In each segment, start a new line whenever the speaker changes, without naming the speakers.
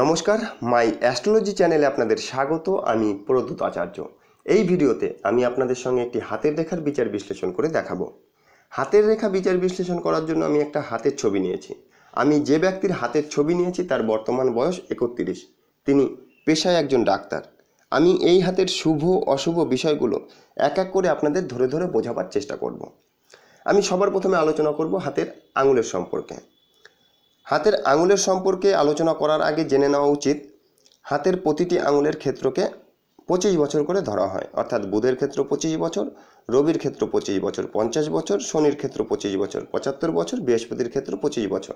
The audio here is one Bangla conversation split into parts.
নমস্কার মাই অ্যাস্ট্রোলজি চ্যানেলে আপনাদের স্বাগত আমি প্রদ্যুত আচার্য এই ভিডিওতে আমি আপনাদের সঙ্গে একটি হাতের রেখার বিচার বিশ্লেষণ করে দেখাবো হাতের রেখা বিচার বিশ্লেষণ করার জন্য আমি একটা হাতের ছবি নিয়েছি আমি যে ব্যক্তির হাতের ছবি নিয়েছি তার বর্তমান বয়স একত্রিশ তিনি পেশায় একজন ডাক্তার আমি এই হাতের শুভ অশুভ বিষয়গুলো এক এক করে আপনাদের ধরে ধরে বোঝাবার চেষ্টা করব। আমি সবার প্রথমে আলোচনা করব হাতের আঙুলের সম্পর্কে হাতের আঙুলের সম্পর্কে আলোচনা করার আগে জেনে নেওয়া উচিত হাতের প্রতিটি আঙুলের ক্ষেত্রকে পঁচিশ বছর করে ধরা হয় অর্থাৎ বুধের ক্ষেত্র পঁচিশ বছর রবির ক্ষেত্র পঁচিশ বছর পঞ্চাশ বছর শনির ক্ষেত্র পঁচিশ বছর পঁচাত্তর বছর বৃহস্পতির ক্ষেত্র পঁচিশ বছর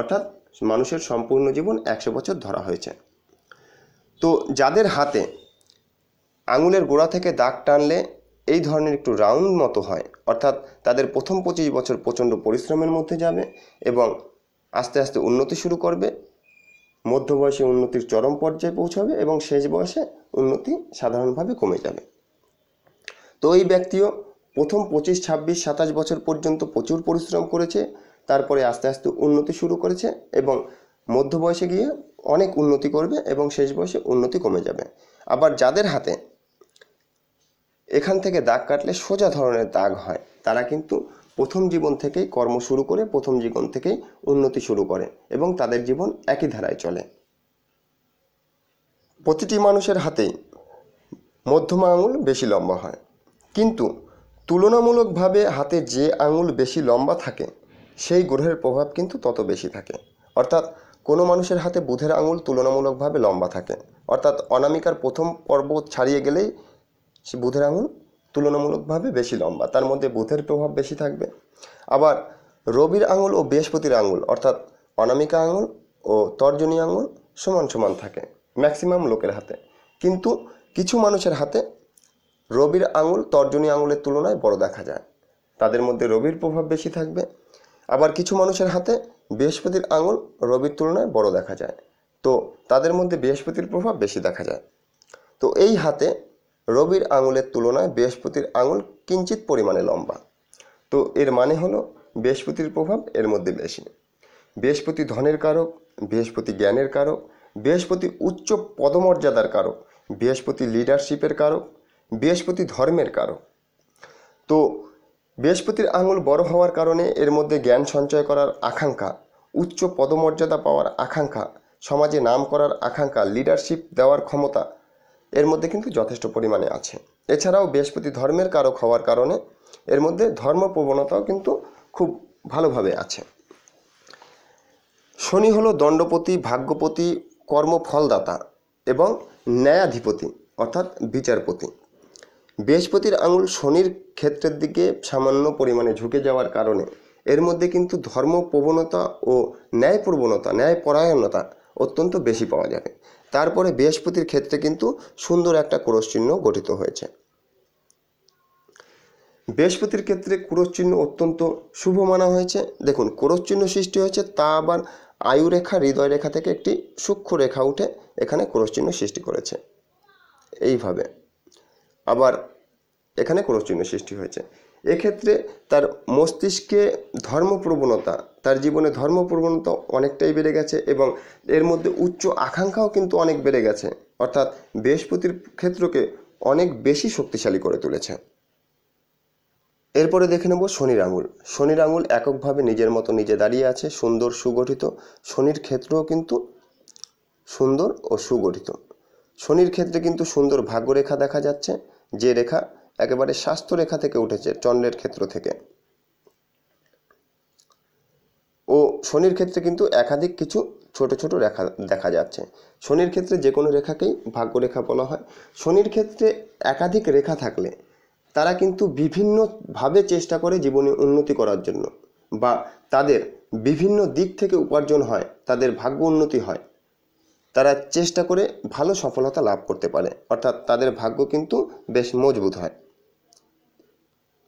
অর্থাৎ মানুষের সম্পূর্ণ জীবন একশো বছর ধরা হয়েছে তো যাদের হাতে আঙুলের গোড়া থেকে দাগ টানলে এই ধরনের একটু রাউন্ড মতো হয় অর্থাৎ তাদের প্রথম পঁচিশ বছর প্রচণ্ড পরিশ্রমের মধ্যে যাবে এবং আস্তে আস্তে উন্নতি শুরু করবে মধ্য বয়সে উন্নতির চরম পর্যায়ে পৌঁছাবে এবং শেষ বয়সে উন্নতি সাধারণভাবে কমে যাবে তো এই ব্যক্তিও প্রথম পঁচিশ ছাব্বিশ সাতাশ বছর পর্যন্ত প্রচুর পরিশ্রম করেছে তারপরে আস্তে আস্তে উন্নতি শুরু করেছে এবং মধ্য বয়সে গিয়ে অনেক উন্নতি করবে এবং শেষ বয়সে উন্নতি কমে যাবে আবার যাদের হাতে এখান থেকে দাগ কাটলে সোজা ধরনের দাগ হয় তারা কিন্তু প্রথম জীবন থেকেই কর্ম শুরু করে প্রথম জীবন থেকেই উন্নতি শুরু করে এবং তাদের জীবন একই ধারায় চলে প্রতিটি মানুষের হাতেই মধ্যম আঙুল বেশি লম্বা হয় কিন্তু তুলনামূলকভাবে হাতে যে আঙুল বেশি লম্বা থাকে সেই গ্রহের প্রভাব কিন্তু তত বেশি থাকে অর্থাৎ কোনো মানুষের হাতে বুধের আঙুল তুলনামূলকভাবে লম্বা থাকে অর্থাৎ অনামিকার প্রথম পর্ব ছাড়িয়ে গেলেই সে বুধের আঙুল তুলনামূলকভাবে বেশি লম্বা তার মধ্যে বুথের প্রভাব বেশি থাকবে আবার রবির আঙুল ও বৃহস্পতির আঙুল অর্থাৎ অনামিকা আঙুল ও তর্জনী আঙুল সমান সমান থাকে ম্যাক্সিমাম লোকের হাতে কিন্তু কিছু মানুষের হাতে রবির আঙুল তর্জনী আঙুলের তুলনায় বড় দেখা যায় তাদের মধ্যে রবির প্রভাব বেশি থাকবে আবার কিছু মানুষের হাতে বৃহস্পতির আঙুল রবির তুলনায় বড় দেখা যায় তো তাদের মধ্যে বৃহস্পতির প্রভাব বেশি দেখা যায় তো এই হাতে রবির আঙুলের তুলনায় বৃহস্পতির আঙুল কিঞ্চিত পরিমাণে লম্বা তো এর মানে হলো বৃহস্পতির প্রভাব এর মধ্যে বেশি বৃহস্পতি ধনের কারক বৃহস্পতি জ্ঞানের কারক বৃহস্পতি উচ্চ পদমর্যাদার কারক বৃহস্পতি লিডারশিপের কারক বৃহস্পতি ধর্মের কারক তো বৃহস্পতির আঙুল বড় হওয়ার কারণে এর মধ্যে জ্ঞান সঞ্চয় করার আকাঙ্ক্ষা উচ্চ পদমর্যাদা পাওয়ার আকাঙ্ক্ষা সমাজে নাম করার আকাঙ্ক্ষা লিডারশিপ দেওয়ার ক্ষমতা এর মধ্যে কিন্তু যথেষ্ট পরিমাণে আছে এছাড়াও বৃহস্পতি ধর্মের কারক হওয়ার কারণে এর মধ্যে ধর্ম প্রবণতাও কিন্তু খুব ভালোভাবে আছে শনি হলো দণ্ডপতি ভাগ্যপতি কর্মফলদাতা এবং ন্যায়াধিপতি অর্থাৎ বিচারপতি বৃহস্পতির আঙুল শনির ক্ষেত্রের দিকে সামান্য পরিমাণে ঝুঁকে যাওয়ার কারণে এর মধ্যে কিন্তু ধর্ম প্রবণতা ও ন্যায় প্রবণতা ন্যায় পরায়ণতা অত্যন্ত বেশি পাওয়া যাবে তারপরে বৃহস্পতির ক্ষেত্রে কিন্তু সুন্দর একটা ক্রোশ চিহ্ন গঠিত হয়েছে বৃহস্পতির ক্ষেত্রে ক্রোশ চিহ্ন অত্যন্ত শুভ মানা হয়েছে দেখুন ক্রোশ চিহ্ন সৃষ্টি হয়েছে তা আবার আয়ুরেখা হৃদয় রেখা থেকে একটি সূক্ষ্ম রেখা উঠে এখানে ক্রোশ চিহ্ন সৃষ্টি করেছে এইভাবে আবার এখানে ক্রোশ চিহ্ন সৃষ্টি হয়েছে এক্ষেত্রে তার মস্তিষ্কে ধর্মপ্রবণতা তার জীবনে ধর্মপ্রবণতা অনেকটাই বেড়ে গেছে এবং এর মধ্যে উচ্চ আকাঙ্ক্ষাও কিন্তু অনেক বেড়ে গেছে অর্থাৎ বৃহস্পতির ক্ষেত্রকে অনেক বেশি শক্তিশালী করে তুলেছে এরপরে দেখে নেব শনির আঙুল শনির আঙুল এককভাবে নিজের মতো নিজে দাঁড়িয়ে আছে সুন্দর সুগঠিত শনির ক্ষেত্রও কিন্তু সুন্দর ও সুগঠিত শনির ক্ষেত্রে কিন্তু সুন্দর ভাগ্যরেখা দেখা যাচ্ছে যে রেখা একেবারে স্বাস্থ্যরেখা থেকে উঠেছে চন্দ্রের ক্ষেত্র থেকে ও শনির ক্ষেত্রে কিন্তু একাধিক কিছু ছোট ছোট রেখা দেখা যাচ্ছে শনির ক্ষেত্রে যে কোনো রেখাকেই ভাগ্যরেখা বলা হয় শনির ক্ষেত্রে একাধিক রেখা থাকলে তারা কিন্তু বিভিন্নভাবে চেষ্টা করে জীবনে উন্নতি করার জন্য বা তাদের বিভিন্ন দিক থেকে উপার্জন হয় তাদের ভাগ্য উন্নতি হয় তারা চেষ্টা করে ভালো সফলতা লাভ করতে পারে অর্থাৎ তাদের ভাগ্য কিন্তু বেশ মজবুত হয়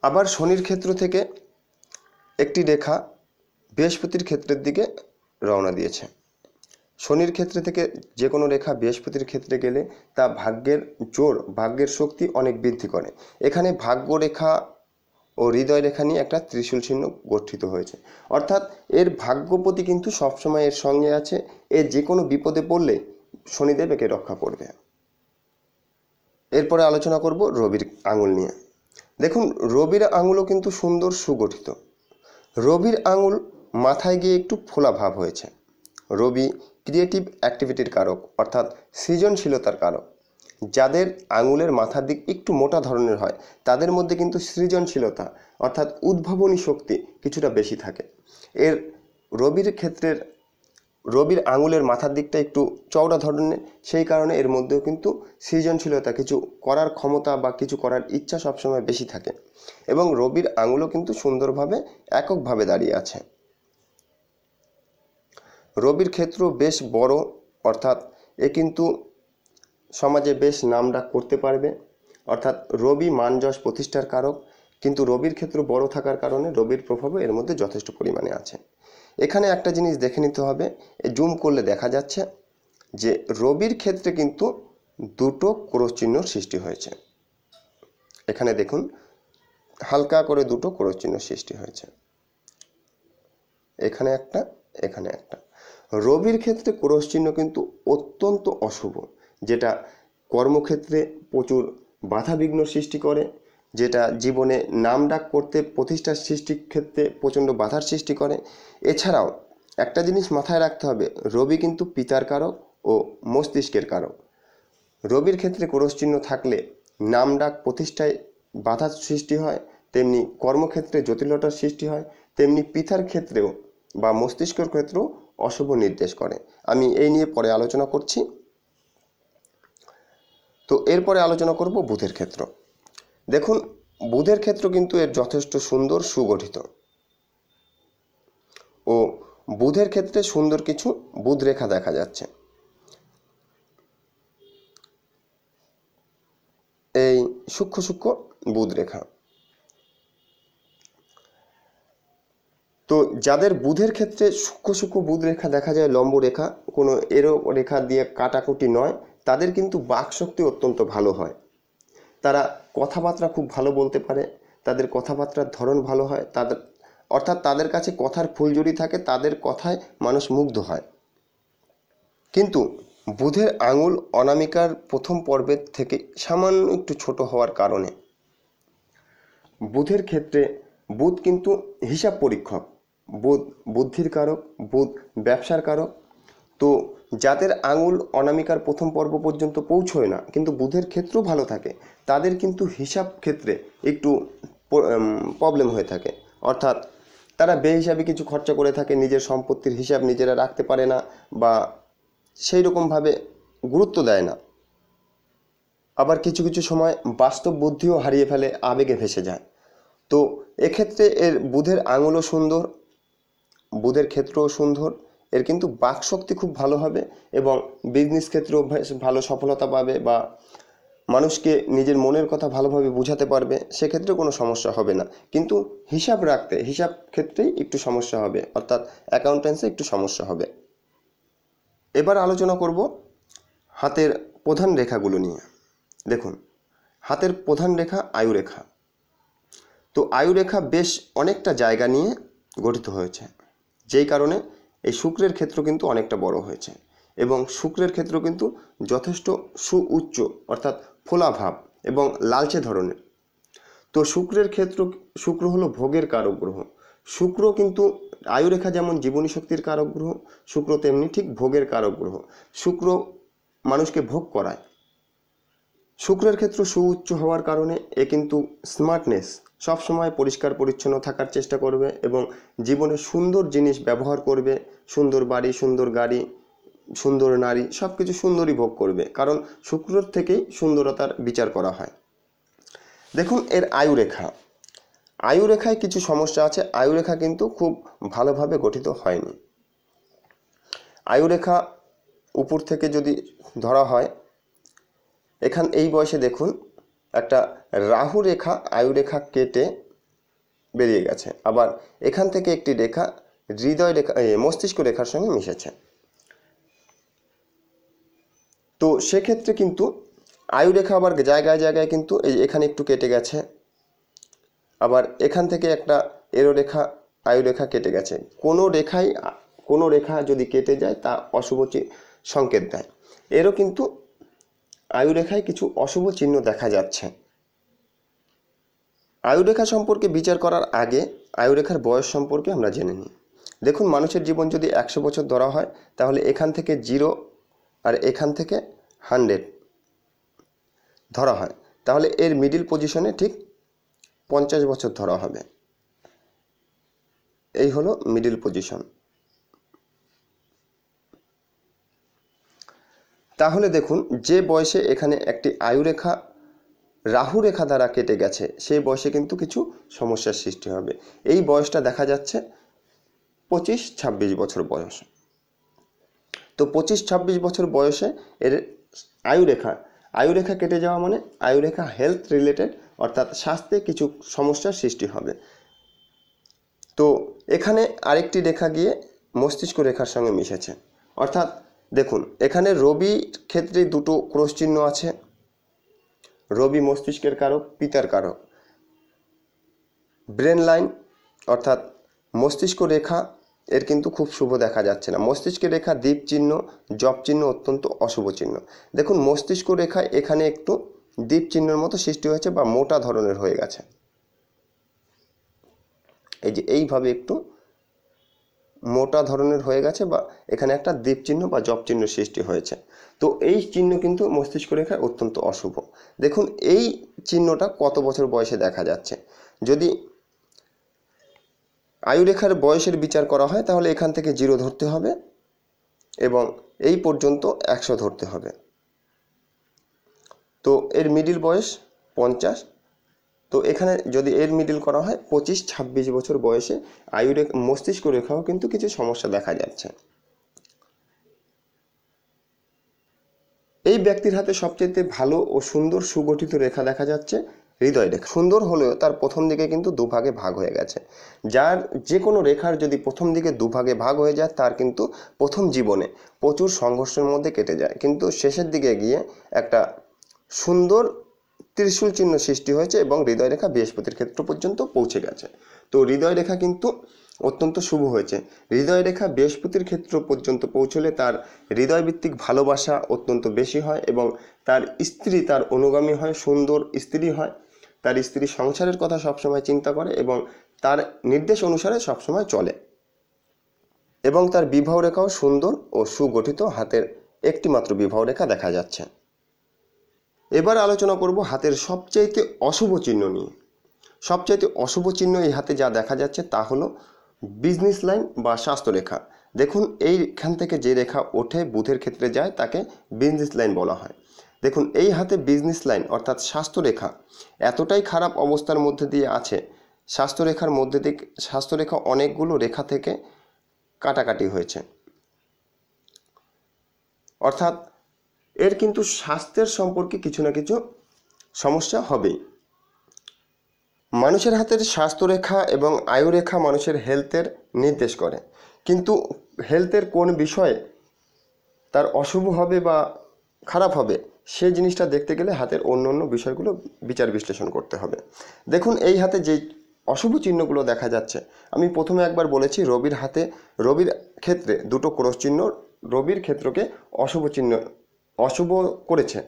আবার শনির ক্ষেত্র থেকে একটি রেখা বৃহস্পতির ক্ষেত্রের দিকে রওনা দিয়েছে শনির ক্ষেত্রে থেকে যে কোনো রেখা বৃহস্পতির ক্ষেত্রে গেলে তা ভাগ্যের জোর ভাগ্যের শক্তি অনেক বৃদ্ধি করে এখানে ভাগ্য রেখা ও হৃদয় রেখা নিয়ে একটা ত্রিশূল চিহ্ন গঠিত হয়েছে অর্থাৎ এর ভাগ্যপতি কিন্তু সবসময় এর সঙ্গে আছে এ যে কোনো বিপদে পড়লে শনিদেব একে রক্ষা করবে এরপরে আলোচনা করব রবির আঙুল নিয়ে দেখুন রবির আঙুলও কিন্তু সুন্দর সুগঠিত রবির আঙুল মাথায় গিয়ে একটু ফোলা ভাব হয়েছে রবি ক্রিয়েটিভ অ্যাক্টিভিটির কারক অর্থাৎ সৃজনশীলতার কারক যাদের আঙুলের মাথার দিক একটু মোটা ধরনের হয় তাদের মধ্যে কিন্তু সৃজনশীলতা অর্থাৎ উদ্ভাবনী শক্তি কিছুটা বেশি থাকে এর রবির ক্ষেত্রের রবির আঙুলের মাথার দিকটা একটু চওড়া ধরনের সেই কারণে এর মধ্যেও কিন্তু সৃজনশীলতা কিছু করার ক্ষমতা বা কিছু করার ইচ্ছা সবসময় বেশি থাকে এবং রবির আঙুলও কিন্তু সুন্দরভাবে এককভাবে দাঁড়িয়ে আছে রবির ক্ষেত্র বেশ বড় অর্থাৎ এ কিন্তু সমাজে বেশ নামডাক করতে পারবে অর্থাৎ রবি মানযশ প্রতিষ্ঠার কারক কিন্তু রবির ক্ষেত্র বড় থাকার কারণে রবির প্রভাবও এর মধ্যে যথেষ্ট পরিমাণে আছে এখানে একটা জিনিস দেখে নিতে হবে জুম করলে দেখা যাচ্ছে যে রবির ক্ষেত্রে কিন্তু দুটো ক্রোশ চিহ্ন সৃষ্টি হয়েছে এখানে দেখুন হালকা করে দুটো ক্রোশ চিহ্ন সৃষ্টি হয়েছে এখানে একটা এখানে একটা রবির ক্ষেত্রে ক্রোশ চিহ্ন কিন্তু অত্যন্ত অশুভ যেটা কর্মক্ষেত্রে প্রচুর বাধা বিঘ্ন সৃষ্টি করে যেটা জীবনে নাম ডাক করতে প্রতিষ্ঠার সৃষ্টির ক্ষেত্রে প্রচণ্ড বাধার সৃষ্টি করে এছাড়াও একটা জিনিস মাথায় রাখতে হবে রবি কিন্তু পিতার কারক ও মস্তিষ্কের কারক রবির ক্ষেত্রে ক্রোশচিহ্ন থাকলে নাম ডাক প্রতিষ্ঠায় বাধার সৃষ্টি হয় তেমনি কর্মক্ষেত্রে জটিলতার সৃষ্টি হয় তেমনি পিতার ক্ষেত্রেও বা মস্তিষ্কের ক্ষেত্রেও অশুভ নির্দেশ করে আমি এই নিয়ে পরে আলোচনা করছি তো এরপরে আলোচনা করব বুধের ক্ষেত্র দেখুন বুধের ক্ষেত্র কিন্তু এর যথেষ্ট সুন্দর সুগঠিত ও বুধের ক্ষেত্রে সুন্দর কিছু বুধ রেখা দেখা যাচ্ছে এই সূক্ষ্ম সূক্ষ্ম বুধ রেখা তো যাদের বুধের ক্ষেত্রে সূক্ষ্ম সূক্ষ্ম বুধ রেখা দেখা যায় লম্ব রেখা কোনো এরো রেখা দিয়ে কাটাকুটি নয় তাদের কিন্তু বাকশক্তি অত্যন্ত ভালো হয় তারা কথাবার্তা খুব ভালো বলতে পারে তাদের কথাবার্তার ধরন ভালো হয় তাদের অর্থাৎ তাদের কাছে কথার ফুলঝুরি থাকে তাদের কথায় মানুষ মুগ্ধ হয় কিন্তু বুধের আঙুল অনামিকার প্রথম পর্বের থেকে সামান্য একটু ছোট হওয়ার কারণে বুধের ক্ষেত্রে বুধ কিন্তু হিসাব পরীক্ষক বুধ বুদ্ধির কারক বুধ ব্যবসার কারক তো যাদের আঙুল অনামিকার প্রথম পর্ব পর্যন্ত পৌঁছয় না কিন্তু বুধের ক্ষেত্র ভালো থাকে তাদের কিন্তু হিসাব ক্ষেত্রে একটু প্রবলেম হয়ে থাকে অর্থাৎ তারা বে হিসাবে কিছু খরচা করে থাকে নিজের সম্পত্তির হিসাব নিজেরা রাখতে পারে না বা সেই রকমভাবে গুরুত্ব দেয় না আবার কিছু কিছু সময় বাস্তব বুদ্ধিও হারিয়ে ফেলে আবেগে ভেসে যায় তো এক্ষেত্রে এর বুধের আঙুলও সুন্দর বুধের ক্ষেত্রও সুন্দর এর কিন্তু বাক শক্তি খুব ভালো হবে এবং বিজনেস ক্ষেত্রে অভ্যাস ভালো সফলতা পাবে বা মানুষকে নিজের মনের কথা ভালোভাবে বোঝাতে পারবে সেক্ষেত্রে কোনো সমস্যা হবে না কিন্তু হিসাব রাখতে হিসাব ক্ষেত্রেই একটু সমস্যা হবে অর্থাৎ অ্যাকাউন্টেন্সে একটু সমস্যা হবে এবার আলোচনা করব হাতের প্রধান রেখাগুলো নিয়ে দেখুন হাতের প্রধান রেখা আয়ুরেখা তো আয়ুরেখা বেশ অনেকটা জায়গা নিয়ে গঠিত হয়েছে যেই কারণে এই শুক্রের ক্ষেত্র কিন্তু অনেকটা বড় হয়েছে এবং শুক্রের ক্ষেত্র কিন্তু যথেষ্ট সুউচ্চ অর্থাৎ ফোলাভাব এবং লালচে ধরনের তো শুক্রের ক্ষেত্র শুক্র হলো ভোগের কারক গ্রহ শুক্র কিন্তু আয়ুরেখা যেমন জীবনী শক্তির কারক গ্রহ শুক্র তেমনি ঠিক ভোগের কারক গ্রহ শুক্র মানুষকে ভোগ করায় শুক্রের ক্ষেত্র সুউচ্চ হওয়ার কারণে এ কিন্তু স্মার্টনেস সব সময় পরিষ্কার পরিচ্ছন্ন থাকার চেষ্টা করবে এবং জীবনে সুন্দর জিনিস ব্যবহার করবে সুন্দর বাড়ি সুন্দর গাড়ি সুন্দর নারী সব কিছু সুন্দরই ভোগ করবে কারণ শুক্রর থেকেই সুন্দরতার বিচার করা হয় দেখুন এর আয়ুরেখা আয়ুরেখায় কিছু সমস্যা আছে আয়ুরেখা কিন্তু খুব ভালোভাবে গঠিত হয়নি আয়ুরেখা উপর থেকে যদি ধরা হয় এখান এই বয়সে দেখুন একটা রাহু রেখা আয়ু রেখা কেটে বেরিয়ে গেছে আবার এখান থেকে একটি রেখা হৃদয় রেখা মস্তিষ্ক রেখার সঙ্গে মিশেছে তো সেক্ষেত্রে কিন্তু আয়ু রেখা আবার জায়গায় জায়গায় কিন্তু এই এখানে একটু কেটে গেছে আবার এখান থেকে একটা এরো রেখা আয়ু রেখা কেটে গেছে কোনো রেখাই কোনো রেখা যদি কেটে যায় তা অশুভ সংকেত দেয় এরও কিন্তু আয়ুরেখায় কিছু অশুভ চিহ্ন দেখা যাচ্ছে আয়ুরেখা সম্পর্কে বিচার করার আগে আয়ুরেখার বয়স সম্পর্কে আমরা জেনে নিই দেখুন মানুষের জীবন যদি একশো বছর ধরা হয় তাহলে এখান থেকে জিরো আর এখান থেকে হান্ড্রেড ধরা হয় তাহলে এর মিডিল পজিশনে ঠিক পঞ্চাশ বছর ধরা হবে এই হলো মিডিল পজিশন তাহলে দেখুন যে বয়সে এখানে একটি আয়ুরেখা রাহু রেখা দ্বারা কেটে গেছে সেই বয়সে কিন্তু কিছু সমস্যার সৃষ্টি হবে এই বয়সটা দেখা যাচ্ছে পঁচিশ ছাব্বিশ বছর বয়স তো পঁচিশ ছাব্বিশ বছর বয়সে এর আয়ুরেখা আয়ুরেখা কেটে যাওয়া মানে আয়ুরেখা হেলথ রিলেটেড অর্থাৎ স্বাস্থ্যে কিছু সমস্যার সৃষ্টি হবে তো এখানে আরেকটি রেখা গিয়ে মস্তিষ্ক রেখার সঙ্গে মিশেছে অর্থাৎ দেখুন এখানে রবির ক্ষেত্রে দুটো ক্রোশ চিহ্ন আছে রবি মস্তিষ্কের কারক পিতার কারক ব্রেন লাইন অর্থাৎ মস্তিষ্ক রেখা এর কিন্তু খুব শুভ দেখা যাচ্ছে না মস্তিষ্কের রেখা দ্বীপ চিহ্ন জব চিহ্ন অত্যন্ত অশুভ চিহ্ন দেখুন মস্তিষ্ক রেখা এখানে একটু দ্বীপ চিহ্নের মতো সৃষ্টি হয়েছে বা মোটা ধরনের হয়ে গেছে এই যে এইভাবে একটু মোটা ধরনের হয়ে গেছে বা এখানে একটা দ্বীপ চিহ্ন বা জপ চিহ্ন সৃষ্টি হয়েছে তো এই চিহ্ন কিন্তু মস্তিষ্ক রেখায় অত্যন্ত অশুভ দেখুন এই চিহ্নটা কত বছর বয়সে দেখা যাচ্ছে যদি আয়ুরেখার বয়সের বিচার করা হয় তাহলে এখান থেকে জিরো ধরতে হবে এবং এই পর্যন্ত একশো ধরতে হবে তো এর মিডিল বয়স পঞ্চাশ তো এখানে যদি এর মিডিল করা হয় পঁচিশ ছাব্বিশ বছর বয়সে আয়ু মস্তিষ্ক রেখাও কিন্তু কিছু সমস্যা দেখা যাচ্ছে এই ব্যক্তির হাতে সবচেয়ে ভালো ও সুন্দর সুগঠিত রেখা দেখা যাচ্ছে হৃদয় রেখা সুন্দর হলেও তার প্রথম দিকে কিন্তু দুভাগে ভাগ হয়ে গেছে যার যে কোনো রেখার যদি প্রথম দিকে দুভাগে ভাগ হয়ে যায় তার কিন্তু প্রথম জীবনে প্রচুর সংঘর্ষের মধ্যে কেটে যায় কিন্তু শেষের দিকে গিয়ে একটা সুন্দর ত্রিশূল চিহ্ন সৃষ্টি হয়েছে এবং হৃদয় রেখা বৃহস্পতির ক্ষেত্র পর্যন্ত পৌঁছে গেছে তো হৃদয় রেখা কিন্তু অত্যন্ত শুভ হয়েছে হৃদয় রেখা বৃহস্পতির ক্ষেত্র পর্যন্ত পৌঁছলে তার হৃদয়ভিত্তিক ভালোবাসা অত্যন্ত বেশি হয় এবং তার স্ত্রী তার অনুগামী হয় সুন্দর স্ত্রী হয় তার স্ত্রী সংসারের কথা সবসময় চিন্তা করে এবং তার নির্দেশ অনুসারে সবসময় চলে এবং তার বিবাহ রেখাও সুন্দর ও সুগঠিত হাতের একটিমাত্র বিবাহ রেখা দেখা যাচ্ছে এবার আলোচনা করব হাতের সবচাইতে অশুভ চিহ্ন নিয়ে সবচাইতে অশুভ চিহ্ন এই হাতে যা দেখা যাচ্ছে তা হলো বিজনেস লাইন বা স্বাস্থ্যরেখা দেখুন এইখান থেকে যে রেখা ওঠে বুথের ক্ষেত্রে যায় তাকে বিজনেস লাইন বলা হয় দেখুন এই হাতে বিজনেস লাইন অর্থাৎ স্বাস্থ্যরেখা এতটাই খারাপ অবস্থার মধ্যে দিয়ে আছে স্বাস্থ্যরেখার মধ্যে দিক স্বাস্থ্যরেখা অনেকগুলো রেখা থেকে কাটাকাটি হয়েছে অর্থাৎ এর কিন্তু স্বাস্থ্যের সম্পর্কে কিছু না কিছু সমস্যা হবেই মানুষের হাতের স্বাস্থ্যরেখা এবং আয়ুরেখা মানুষের হেলথের নির্দেশ করে কিন্তু হেলথের কোন বিষয়ে তার অশুভ হবে বা খারাপ হবে সে জিনিসটা দেখতে গেলে হাতের অন্য অন্য বিষয়গুলো বিচার বিশ্লেষণ করতে হবে দেখুন এই হাতে যে অশুভ চিহ্নগুলো দেখা যাচ্ছে আমি প্রথমে একবার বলেছি রবির হাতে রবির ক্ষেত্রে দুটো ক্রস চিহ্ন রবির ক্ষেত্রকে অশুভ চিহ্ন অশুভ করেছে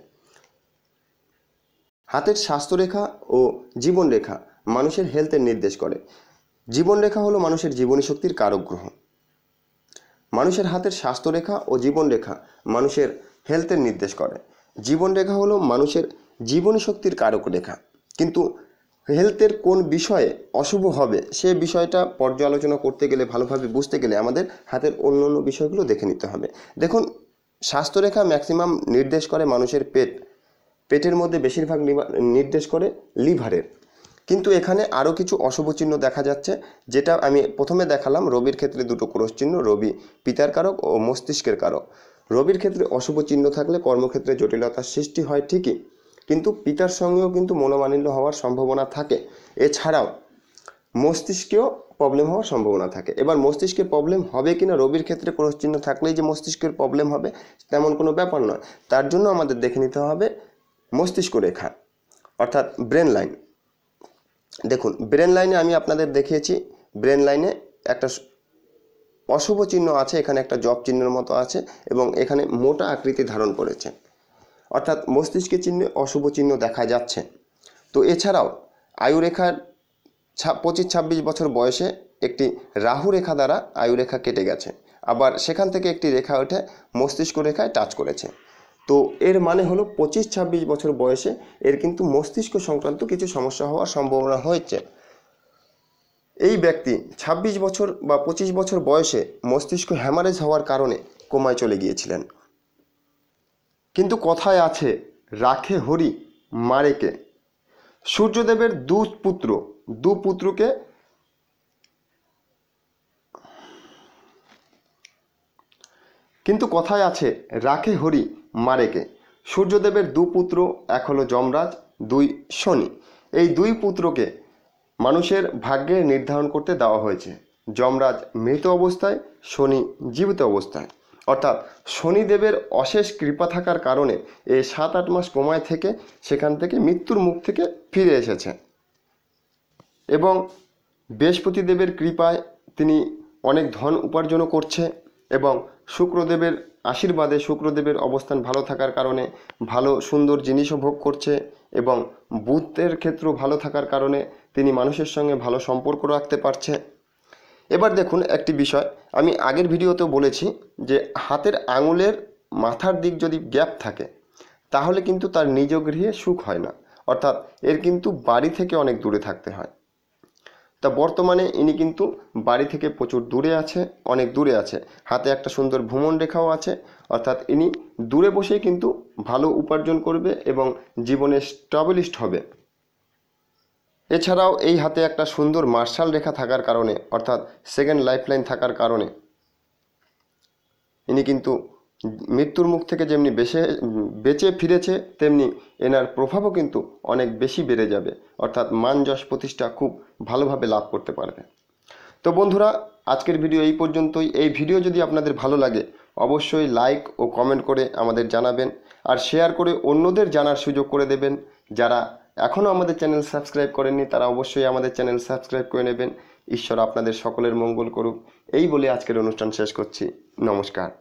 হাতের স্বাস্থ্যরেখা ও জীবনরেখা মানুষের হেলথের নির্দেশ করে জীবনরেখা হলো মানুষের জীবনী শক্তির কারক গ্রহ মানুষের হাতের স্বাস্থ্যরেখা ও জীবনরেখা মানুষের হেলথের নির্দেশ করে জীবনরেখা হলো মানুষের জীবনী শক্তির কারক রেখা কিন্তু হেলথের কোন বিষয়ে অশুভ হবে সে বিষয়টা পর্যালোচনা করতে গেলে ভালোভাবে বুঝতে গেলে আমাদের হাতের অন্য অন্য বিষয়গুলো দেখে নিতে হবে দেখুন স্বাস্থ্যরেখা ম্যাক্সিমাম নির্দেশ করে মানুষের পেট পেটের মধ্যে বেশিরভাগ নির্দেশ করে লিভারের কিন্তু এখানে আরও কিছু অশুভ চিহ্ন দেখা যাচ্ছে যেটা আমি প্রথমে দেখালাম রবির ক্ষেত্রে দুটো ক্রোশ চিহ্ন রবি পিতার কারক ও মস্তিষ্কের কারক রবির ক্ষেত্রে অশুভ চিহ্ন থাকলে কর্মক্ষেত্রে জটিলতার সৃষ্টি হয় ঠিকই কিন্তু পিতার সঙ্গেও কিন্তু মনোমালিন্য হওয়ার সম্ভাবনা থাকে এছাড়াও মস্তিষ্কেও প্রবলেম হওয়ার সম্ভাবনা থাকে এবার মস্তিষ্কের প্রবলেম হবে কিনা রবির ক্ষেত্রে ক্রস চিহ্ন থাকলেই যে মস্তিষ্কের প্রবলেম হবে তেমন কোনো ব্যাপার নয় তার জন্য আমাদের দেখে নিতে হবে মস্তিষ্ক রেখা অর্থাৎ ব্রেন লাইন দেখুন ব্রেন লাইনে আমি আপনাদের দেখিয়েছি ব্রেন লাইনে একটা অশুভ চিহ্ন আছে এখানে একটা জব চিহ্নের মতো আছে এবং এখানে মোটা আকৃতি ধারণ করেছে অর্থাৎ মস্তিষ্কের চিহ্নে অশুভ চিহ্ন দেখা যাচ্ছে তো এছাড়াও আয়ুরেখার পঁচিশ ছাব্বিশ বছর বয়সে একটি রাহু রেখা দ্বারা আয়ু রেখা কেটে গেছে আবার সেখান থেকে একটি রেখা ওঠে মস্তিষ্ক রেখায় টাচ করেছে তো এর মানে হলো পঁচিশ ছাব্বিশ বছর বয়সে এর কিন্তু মস্তিষ্ক সংক্রান্ত কিছু সমস্যা হওয়ার সম্ভাবনা হয়েছে এই ব্যক্তি ছাব্বিশ বছর বা পঁচিশ বছর বয়সে মস্তিষ্ক হ্যামারেজ হওয়ার কারণে কোমায় চলে গিয়েছিলেন কিন্তু কথায় আছে রাখে হরি মারেকে সূর্যদেবের দু পুত্র দু পুত্রকে কিন্তু কথায় আছে রাখে হরি মারেকে সূর্যদেবের দু পুত্র এক হলো যমরাজ দুই শনি এই দুই পুত্রকে মানুষের ভাগ্যে নির্ধারণ করতে দেওয়া হয়েছে যমরাজ মৃত অবস্থায় শনি জীবিত অবস্থায় অর্থাৎ শনিদেবের অশেষ কৃপা থাকার কারণে এই সাত আট মাস কোমায় থেকে সেখান থেকে মৃত্যুর মুখ থেকে ফিরে এসেছে এবং বৃহস্পতিদেবের কৃপায় তিনি অনেক ধন উপার্জনও করছে এবং শুক্রদেবের আশীর্বাদে শুক্রদেবের অবস্থান ভালো থাকার কারণে ভালো সুন্দর জিনিসও ভোগ করছে এবং বুদ্ধের ক্ষেত্র ভালো থাকার কারণে তিনি মানুষের সঙ্গে ভালো সম্পর্ক রাখতে পারছে এবার দেখুন একটি বিষয় আমি আগের ভিডিওতেও বলেছি যে হাতের আঙুলের মাথার দিক যদি গ্যাপ থাকে তাহলে কিন্তু তার নিজ গৃহে সুখ হয় না অর্থাৎ এর কিন্তু বাড়ি থেকে অনেক দূরে থাকতে হয় তা বর্তমানে ইনি কিন্তু বাড়ি থেকে প্রচুর দূরে আছে অনেক দূরে আছে হাতে একটা সুন্দর ভ্রমণ রেখাও আছে অর্থাৎ ইনি দূরে বসেই কিন্তু ভালো উপার্জন করবে এবং জীবনে স্টাবলিশড হবে এছাড়াও এই হাতে একটা সুন্দর মার্শাল রেখা থাকার কারণে অর্থাৎ সেকেন্ড লাইফলাইন থাকার কারণে ইনি কিন্তু মৃত্যুর মুখ থেকে যেমনি বেঁচে বেঁচে ফিরেছে তেমনি এনার প্রভাবও কিন্তু অনেক বেশি বেড়ে যাবে অর্থাৎ মান যশ প্রতিষ্ঠা খুব ভালোভাবে লাভ করতে পারবে তো বন্ধুরা আজকের ভিডিও এই পর্যন্তই এই ভিডিও যদি আপনাদের ভালো লাগে অবশ্যই লাইক ও কমেন্ট করে আমাদের জানাবেন আর শেয়ার করে অন্যদের জানার সুযোগ করে দেবেন যারা এখনও আমাদের চ্যানেল সাবস্ক্রাইব করেননি তারা অবশ্যই আমাদের চ্যানেল সাবস্ক্রাইব করে নেবেন ঈশ্বর আপনাদের সকলের মঙ্গল করুক এই বলে আজকের অনুষ্ঠান শেষ করছি নমস্কার